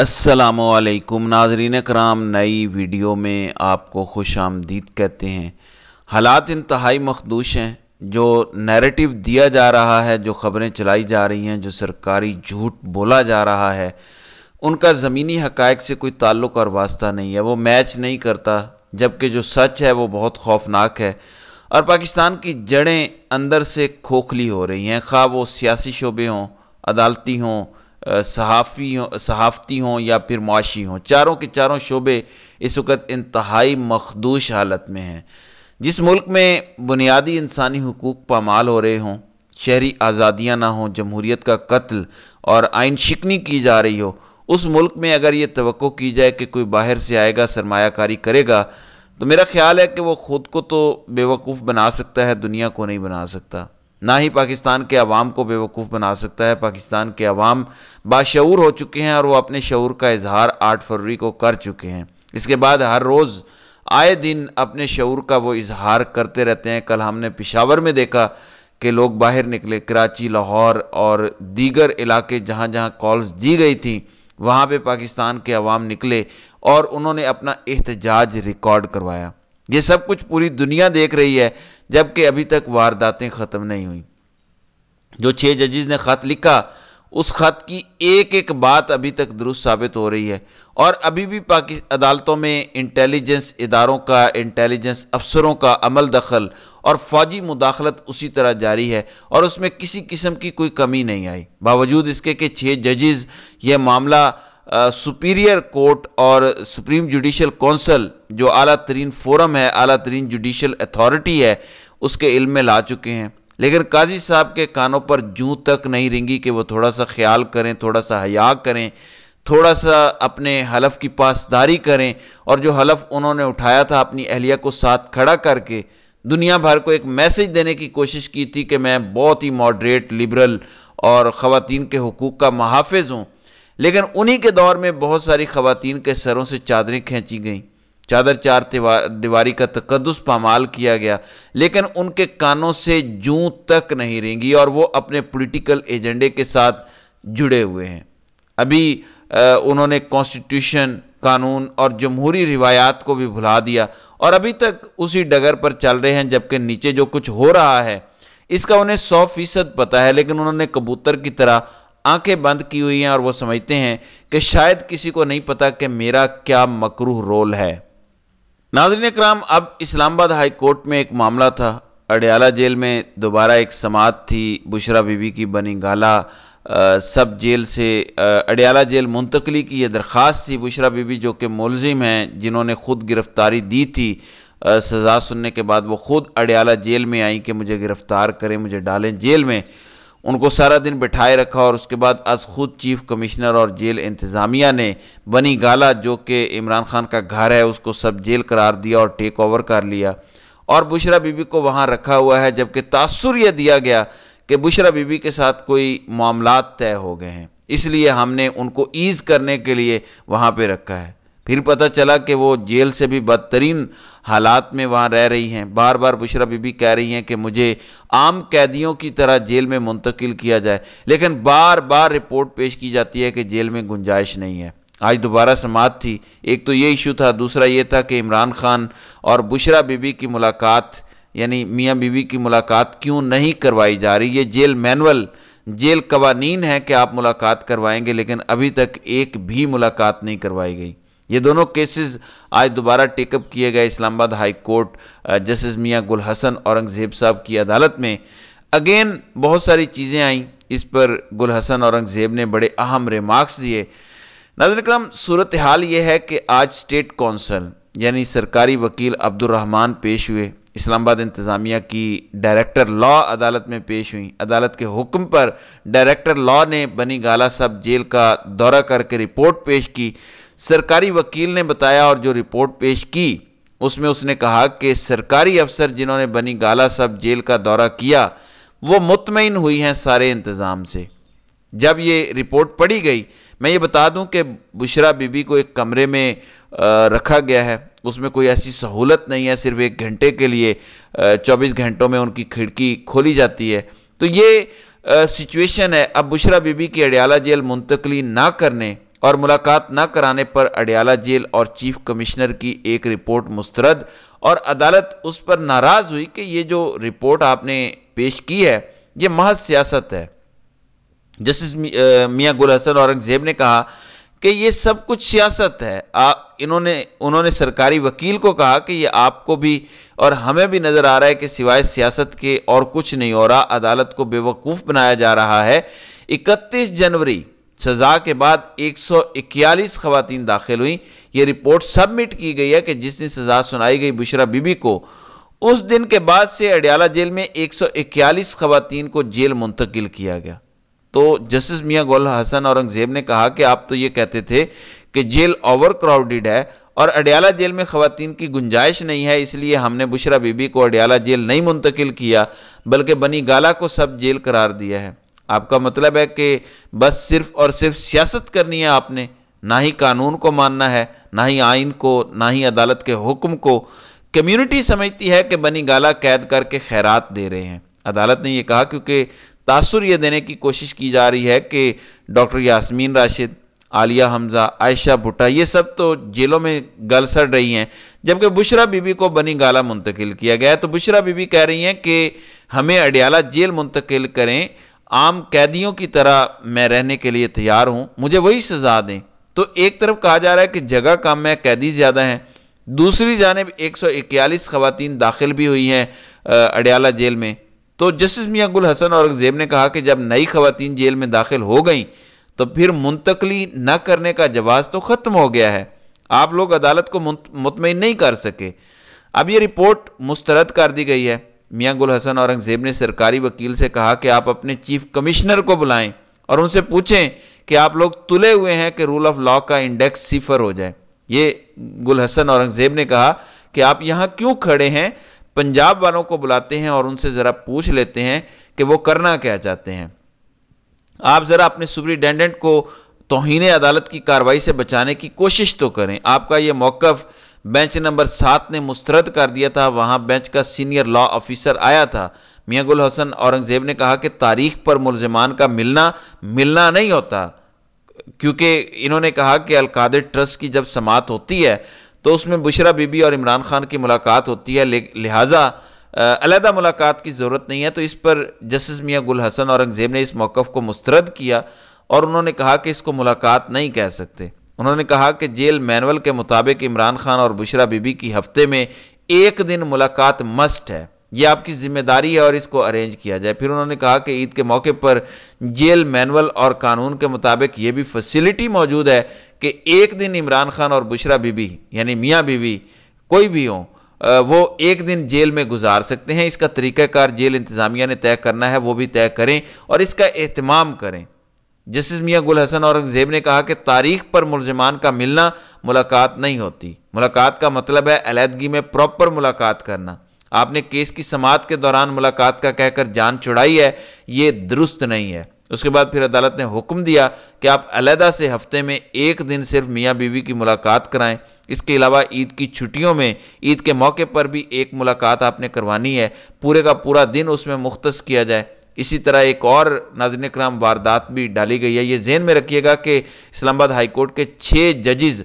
असलकुम नाजरीन कराम नई वीडियो में आपको खुश आमदीद कहते हैं हालात इंतहाई मखदूश हैं जो नैरेटिव दिया जा रहा है जो ख़बरें चलाई जा रही हैं जो सरकारी झूठ बोला जा रहा है उनका ज़मीनी हकायक से कोई ताल्लुक़ और वास्ता नहीं है वो मैच नहीं करता जबकि जो सच है वो बहुत खौफनाक है और पाकिस्तान की जड़ें अंदर से खोखली हो रही हैं खा वो सियासी शोबे हों अदालती हों सहाफ़ी हों सहाफ़ती हों या फिर माशी हों चारों के चारों शोबे इस वक्त इंतहाई मखदूश हालत में हैं जिस मुल्क में बुनियादी इंसानी हकूक़ पामाल हो रहे हों शहरी आज़ादियाँ ना हों जमहूरीत का कत्ल और आइन शिकनी की जा रही हो उस मुल्क में अगर ये तो की जाए कि कोई बाहर से आएगा सरमाकारी करेगा तो मेरा ख्याल है कि वो ख़ुद को तो बेवकूफ़ बना सकता है दुनिया को नहीं बना सकता ना ही पाकिस्तान के अवाम को बेवकूफ़ बना सकता है पाकिस्तान के अवाम बाशूर हो चुके हैं और वो अपने शूर का इजहार आठ फरवरी को कर चुके हैं इसके बाद हर रोज़ आए दिन अपने शूर का वो इजहार करते रहते हैं कल हमने पिशावर में देखा कि लोग बाहर निकले कराची लाहौर और दीगर इलाके जहाँ जहाँ कॉल्स दी गई थी वहाँ पे पाकिस्तान के अवाम निकले और उन्होंने अपना एहतजाज रिकॉर्ड करवाया ये सब कुछ पूरी दुनिया देख रही है जबकि अभी तक वारदातें ख़त्म नहीं हुई जो छः जजेज ने ख़त लिखा उस ख़त की एक एक बात अभी तक दुरुस्त साबित हो रही है और अभी भी पाकिस्तान अदालतों में इंटेलिजेंस इदारों का इंटेलिजेंस अफसरों का अमल दखल और फौजी मुदाखलत उसी तरह जारी है और उसमें किसी किस्म की कोई कमी नहीं आई बावजूद इसके कि छः जजेज यह मामला सुपीरियर कोर्ट और सुप्रीम जुडिशल कौंसल जो अला तरीन फोरम है अला तरीन जुडिशल अथॉरिटी है उसके इल्म में ला चुके हैं लेकिन काजी साहब के कानों पर जूं तक नहीं रेंगी कि वो थोड़ा सा ख्याल करें थोड़ा सा हया करें थोड़ा सा अपने हलफ की पासदारी करें और जो हलफ उन्होंने उठाया था अपनी अहलिया को साथ खड़ा करके दुनिया भर को एक मैसेज देने की कोशिश की थी कि मैं बहुत ही मॉडरेट लिबरल और ख़वान के हकूक़ का महाफ़ हूँ लेकिन उन्हीं के दौर में बहुत सारी खवतिन के सरों से चादरें खींची गईं चादर चार दीवारी का तकदस पामाल किया गया लेकिन उनके कानों से जूं तक नहीं रेंगी और वो अपने पॉलिटिकल एजेंडे के साथ जुड़े हुए हैं अभी उन्होंने कॉन्स्टिट्यूशन कानून और जमहूरी रिवायात को भी भुला दिया और अभी तक उसी डगर पर चल रहे हैं जबकि नीचे जो कुछ हो रहा है इसका उन्हें सौ फीसद पता है लेकिन उन्होंने कबूतर की तरह आंखें बंद की हुई हैं और वो समझते हैं कि शायद किसी को नहीं पता कि मेरा क्या मकरूह रोल है नाजरीन कराम अब इस्लामाबाद हाई कोर्ट में एक मामला था अडयाला जेल में दोबारा एक समात थी बुशरा बीबी की बनी गाला आ, सब जेल से अडयाला जेल मुंतकली की यह दरख्वास्त थी बुशरा बीबी जो कि मुलजिम हैं जिन्होंने ख़ुद गिरफ़्तारी दी थी आ, सज़ा सुनने के बाद वो ख़ुद अडयाला जेल में आई कि मुझे गिरफ़्तार करें मुझे डालें जेल में उनको सारा दिन बिठाए रखा और उसके बाद अज खुद चीफ कमिश्नर और जेल इंतज़ामिया ने बनी गाला जो कि इमरान खान का घर है उसको सब जेल करार दिया और टेक ओवर कर लिया और बुशरा बीबी को वहाँ रखा हुआ है जबकि तासर यह दिया गया कि बुशरा बीबी के साथ कोई मामला तय हो गए हैं इसलिए हमने उनको ईज़ करने के लिए वहाँ पर रखा है फिर पता चला कि वो जेल से भी बदतरीन हालात में वहाँ रह रही हैं बार बार बुशरा बीबी कह रही हैं कि मुझे आम कैदियों की तरह जेल में मुंतकिल किया जाए लेकिन बार बार रिपोर्ट पेश की जाती है कि जेल में गुंजाइश नहीं है आज दोबारा समात थी एक तो ये इशू था दूसरा ये था कि इमरान खान और बुशरा बीबी की मुलाकात यानी मियाँ बीबी की मुलाकात क्यों नहीं करवाई जा रही ये जेल मैनुअल जेल कवानीन है कि आप मुलाकात करवाएंगे लेकिन अभी तक एक भी मुलाकात नहीं करवाई गई ये दोनों केसेस आज दोबारा टेकअप किए गए इस्लामाबाद हाई कोर्ट जस्टिस मियाँ गुल हसन औरंगजेब साहब की अदालत में अगेन बहुत सारी चीज़ें आईं इस पर गुल हसन औरंगजेब ने बड़े अहम रिमार्क्स दिए नाजर सूरत हाल ये है कि आज स्टेट कौंसल यानी सरकारी वकील अब्दुलरहमान पेश हुए इस्लामाबाद इंतज़ामिया की डायरेक्टर लॉ अदालत में पेश हुई अदालत के हुक्म पर डायरेक्टर लॉ ने बनी गाला साहब जेल का दौरा करके रिपोर्ट पेश की सरकारी वकील ने बताया और जो रिपोर्ट पेश की उसमें उसने कहा कि सरकारी अफसर जिन्होंने बनी गाला साहब जेल का दौरा किया वो मुतमिन हुई हैं सारे इंतज़ाम से जब ये रिपोर्ट पढ़ी गई मैं ये बता दूं कि बुशरा बीबी को एक कमरे में रखा गया है उसमें कोई ऐसी सहूलत नहीं है सिर्फ एक घंटे के लिए 24 घंटों में उनकी खिड़की खोली जाती है तो ये सिचुएशन है अब बुशरा बीबी की अडियाला जेल मुंतकली ना करने और मुलाकात न कराने पर अडयाला जेल और चीफ कमिश्नर की एक रिपोर्ट मुस्तरद और अदालत उस पर नाराज हुई कि ये जो रिपोर्ट आपने पेश की है ये महज सियासत है जस्टिस मियाँ गुल हसन औरंगजेब ने कहा कि ये सब कुछ सियासत है आ, इन्होंने उन्होंने सरकारी वकील को कहा कि ये आपको भी और हमें भी नज़र आ रहा है कि सिवाय सियासत के और कुछ नहीं हो रहा अदालत को बेवकूफ़ बनाया जा रहा है इकतीस जनवरी सज़ा के बाद एक सौ इक्यालीस खवतिन दाखिल हुई ये रिपोर्ट सबमिट की गई है कि जिस दिन सज़ा सुनाई गई बुशरा बीबी को उस दिन के बाद से अडयाला जेल में एक सौ इक्यालीस खवतिन को जेल मुंतकिल किया गया तो जस्टिस मियाँ गोल हसन औरंगज़ेब ने कहा कि आप तो ये कहते थे कि जेल ओवर क्राउडिड है और अडयाला जेल में खवतिन की गुंजाइश नहीं है इसलिए हमने बुशरा बीबी को अडयाला जेल नहीं मुंतकिल किया बल्कि बनी गाला को सब जेल करार दिया है आपका मतलब है कि बस सिर्फ और सिर्फ सियासत करनी है आपने ना ही कानून को मानना है ना ही आइन को ना ही अदालत के हुक्म को कम्युनिटी समझती है कि बनी गाला कैद करके खैरात दे रहे हैं अदालत ने यह कहा क्योंकि तासर यह देने की कोशिश की जा रही है कि डॉक्टर यासमीन राशिद आलिया हमज़ा आयशा भुट्टा ये सब तो जेलों में गल सड़ रही हैं जबकि बुशरा बीबी को बनी गाला मुंतकिल किया गया है तो बुशरा बीबी कह रही हैं कि हमें अडियाला जेल मुंतकिल करें आम कैदियों की तरह मैं रहने के लिए तैयार हूं मुझे वही सजा दें तो एक तरफ कहा जा रहा है कि जगह कम है कैदी ज़्यादा हैं दूसरी जानब एक सौ इक्यालीस खवतिन दाखिल भी हुई हैं अडयाला जेल में तो जस्टिस मियाँ गुल हसन औरंगजेब ने कहा कि जब नई खवतिन जेल में दाखिल हो गई तो फिर मुंतकली न करने का जवाब तो ख़त्म हो गया है आप लोग अदालत को मुतमिन नहीं कर सके अब ये रिपोर्ट मुस्तरद कर दी गई है मियाँ गुल हसन औरंगज़ेब ने सरकारी वकील से कहा कि आप अपने चीफ कमिश्नर को बुलाएं और उनसे पूछें कि आप लोग तुले हुए हैं कि रूल ऑफ लॉ का इंडेक्स सिफर हो जाए ये गुल हसन औरंगज़ेब ने कहा कि आप यहाँ क्यों खड़े हैं पंजाब वालों को बुलाते हैं और उनसे ज़रा पूछ लेते हैं कि वो करना क्या चाहते हैं आप ज़रा अपने सुप्रिटेंडेंट को तोहन अदालत की कार्रवाई से बचाने की कोशिश तो करें आपका ये मौक़ बेंच नंबर सात ने मुस्तरद कर दिया था वहाँ बेंच का सीनियर लॉ ऑफिसर आया था मियाँ गुल हसन औरंगज़ेब ने कहा कि तारीख पर मुलजमान का मिलना मिलना नहीं होता क्योंकि इन्होंने कहा कि अलकादे ट्रस्ट की जब समात होती है तो उसमें बुशरा बीबी और इमरान खान की मुलाकात होती है लिहाजा अलहदा मुलाकात की ज़रूरत नहीं है तो इस पर जस्टिस मियाँ गुल हसन औरंगज़ेब ने इस मौक़ को मुस्तरद किया और उन्होंने कहा कि इसको मुलाकात नहीं कह सकते उन्होंने कहा कि जेल मैनुअल के मुताबिक इमरान खान और बुशरा बीबी की हफ्ते में एक दिन मुलाकात मस्ट है यह आपकी जिम्मेदारी है और इसको अरेंज किया जाए फिर उन्होंने कहा कि ईद के मौके पर जेल मैनुअल और कानून के मुताबिक ये भी फैसिलिटी मौजूद है कि एक दिन इमरान खान और बुशरा बीबी यानी मियाँ बीबी कोई भी हो वो एक दिन जेल में गुजार सकते हैं इसका तरीक़ाकार जेल इंतज़ामिया ने तय करना है वो भी तय करें और इसका अहतमाम करें जस्टिस मियाँ गुल हसन औरंगजेब ने कहा कि तारीख पर मुलजमान का मिलना मुलाकात नहीं होती मुलाकात का मतलब है अलीहदगी में प्रॉपर मुलाकात करना आपने केस की समात के दौरान मुलाकात का कहकर जान छुड़ाई है ये दुरुस्त नहीं है उसके बाद फिर अदालत ने हुक्म दिया कि आप अलहदा से हफ्ते में एक दिन सिर्फ मियाँ बीवी की मुलाकात कराएं इसके अलावा ईद की छुट्टियों में ईद के मौके पर भी एक मुलाकात आपने करवानी है पूरे का पूरा दिन उसमें मुख्त किया जाए इसी तरह एक और नाजन कराम वारदात भी डाली गई है ये जहन में रखिएगा कि इस्लामाबाद हाईकोर्ट के छः जजेज़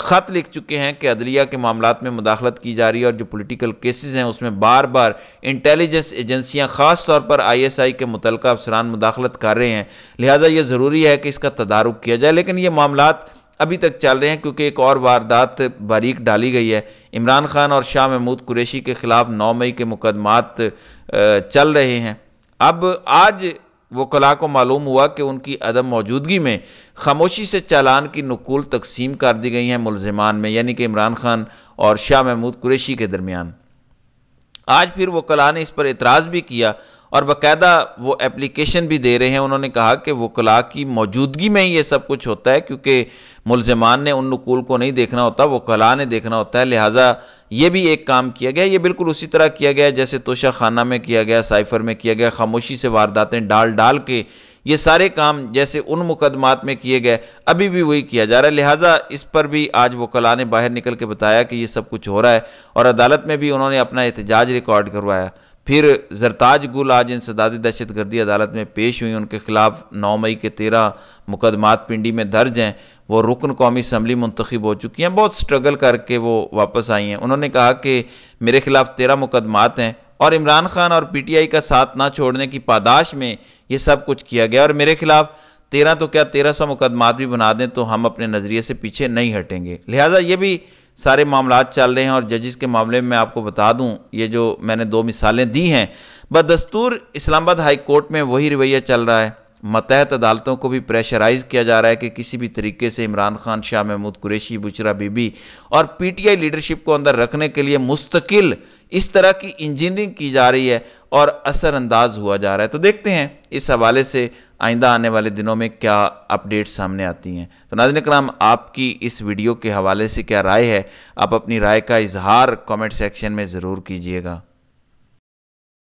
ख़त लिख चुके हैं कि अदलिया के मामला में मुदाखलत की जा रही है और जो पोलिटिकल केसेस हैं उसमें बार बार इंटेलिजेंस एजेंसियाँ ख़ास तौर पर आई एस आई के मुतल अफसरान मुदाखलत कर रहे हैं लिहाजा ये ज़रूरी है कि इसका तदारुक किया जाए लेकिन ये मामला अभी तक चल रहे हैं क्योंकि एक और वारदात बारीक डाली गई है इमरान खान और शाह महमूद कुरेशी के ख़िलाफ़ नौ मई के मुकदमात चल रहे हैं अब आज वकला को मालूम हुआ कि उनकी अदम मौजूदगी में खामोशी से चालान की नकुल तकसीम कर दी गई हैं मुलजमान में यानी कि इमरान खान और शाह महमूद कुरेशी के दरमियान आज फिर वकला ने इस पर एतराज़ भी किया और बाकायदा वो एप्लीकेशन भी दे रहे हैं उन्होंने कहा कि वकला की मौजूदगी में ही ये सब कुछ होता है क्योंकि मुलजमान ने उन नकूल को नहीं देखना होता वकला ने देखना होता है लिहाजा ये भी एक काम किया गया ये बिल्कुल उसी तरह किया गया जैसे तोशा खाना में किया गया साइफर में किया गया खामोशी से वारदातें डाल डाल के ये सारे काम जैसे उन मुकदमात में किए गए अभी भी वही किया जा रहा है लिहाजा इस पर भी आज वो कला ने बाहर निकल के बताया कि ये सब कुछ हो रहा है और अदालत में भी उन्होंने अपना एहतजाज रिकॉर्ड करवाया फिर जरताज गुल आज इन दहशत गर्दी अदालत में पेश हुई उनके खिलाफ नौ मई के तेरह मुकदमात पिंडी में दर्ज हैं वो रुकन कौमी असम्बली मुंतखब हो चुकी हैं बहुत स्ट्रगल करके वो वापस आई हैं उन्होंने कहा कि मेरे ख़िलाफ़ तेरह मुकदमात हैं और इमरान खान और पी टी आई का साथ ना छोड़ने की पादाश में ये सब कुछ किया गया और मेरे ख़िलाफ़ तेरह तो क्या तेरह सौ मुकदमात भी बना दें तो हम अपने नज़रिए से पीछे नहीं हटेंगे लिहाजा ये भी सारे मामला चल रहे हैं और जजिस के मामले में मैं आपको बता दूं ये जो मैंने दो मिसालें दी हैं बदस्तूर इस्लामाबाद हाई कोर्ट में वही रवैया चल रहा है मतहत अदालतों को भी प्रेशराइज किया जा रहा है कि किसी भी तरीके से इमरान खान शाह महमूद कुरैशी बुशरा बीबी और पीटीआई लीडरशिप को अंदर रखने के लिए मुस्तकिल इस तरह की इंजीनियरिंग की जा रही है और असरअंदाज हुआ जा रहा है तो देखते हैं इस हवाले से आइंदा आने वाले दिनों में क्या अपडेट सामने आती हैं तो नाजन कराम आपकी इस वीडियो के हवाले से क्या राय है आप अपनी राय का इजहार कमेंट सेक्शन में ज़रूर कीजिएगा